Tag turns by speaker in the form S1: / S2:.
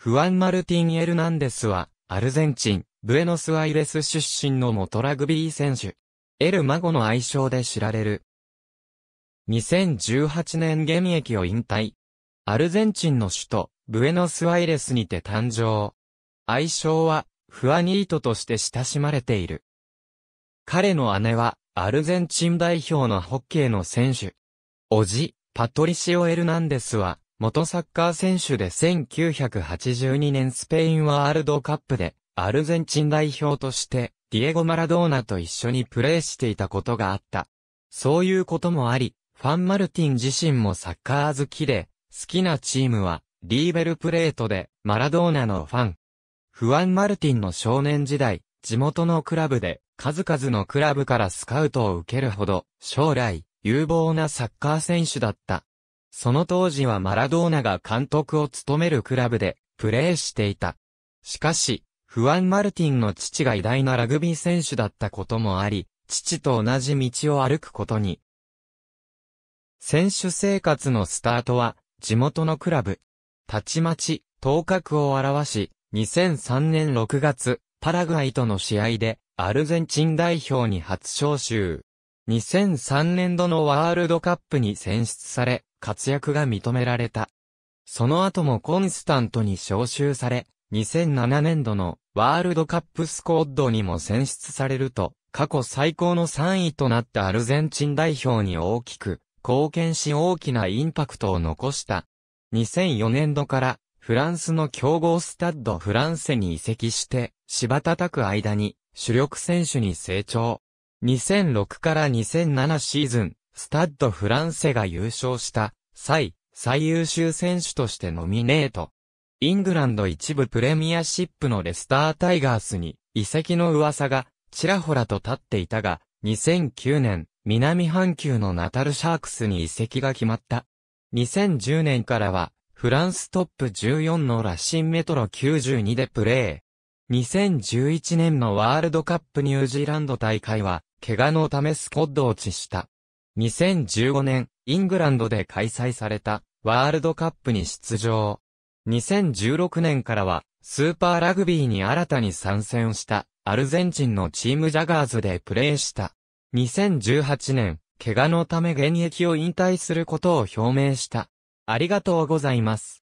S1: フアン・マルティン・エルナンデスは、アルゼンチン、ブエノスアイレス出身の元ラグビー選手。エル・マゴの愛称で知られる。2018年現役を引退。アルゼンチンの首都、ブエノスアイレスにて誕生。愛称は、フアニートとして親しまれている。彼の姉は、アルゼンチン代表のホッケーの選手。おじ、パトリシオ・エルナンデスは、元サッカー選手で1982年スペインワールドカップで、アルゼンチン代表として、ディエゴ・マラドーナと一緒にプレーしていたことがあった。そういうこともあり、ファン・マルティン自身もサッカー好きで、好きなチームは、リーベルプレートで、マラドーナのファン。フアン・マルティンの少年時代、地元のクラブで、数々のクラブからスカウトを受けるほど、将来、有望なサッカー選手だった。その当時はマラドーナが監督を務めるクラブでプレーしていた。しかし、フアン・マルティンの父が偉大なラグビー選手だったこともあり、父と同じ道を歩くことに。選手生活のスタートは、地元のクラブ。たちまち、頭角を表し、2003年6月、パラグアイとの試合で、アルゼンチン代表に初招集。2003年度のワールドカップに選出され、活躍が認められた。その後もコンスタントに招集され、2007年度のワールドカップスコッドにも選出されると、過去最高の3位となったアルゼンチン代表に大きく貢献し大きなインパクトを残した。2004年度からフランスの強豪スタッドフランセに移籍して、柴叩く間に主力選手に成長。2006から2007シーズン、スタッド・フランセが優勝した際、最優秀選手としてノミネート。イングランド一部プレミアシップのレスター・タイガースに移籍の噂がちらほらと立っていたが、2009年、南半球のナタルシャークスに移籍が決まった。2010年からは、フランストップ14のラシンメトロ92でプレー。2011年のワールドカップニュージーランド大会は、怪我のためスコッド落ちした。2015年、イングランドで開催されたワールドカップに出場。2016年からは、スーパーラグビーに新たに参戦したアルゼンチンのチームジャガーズでプレーした。2018年、怪我のため現役を引退することを表明した。ありがとうございます。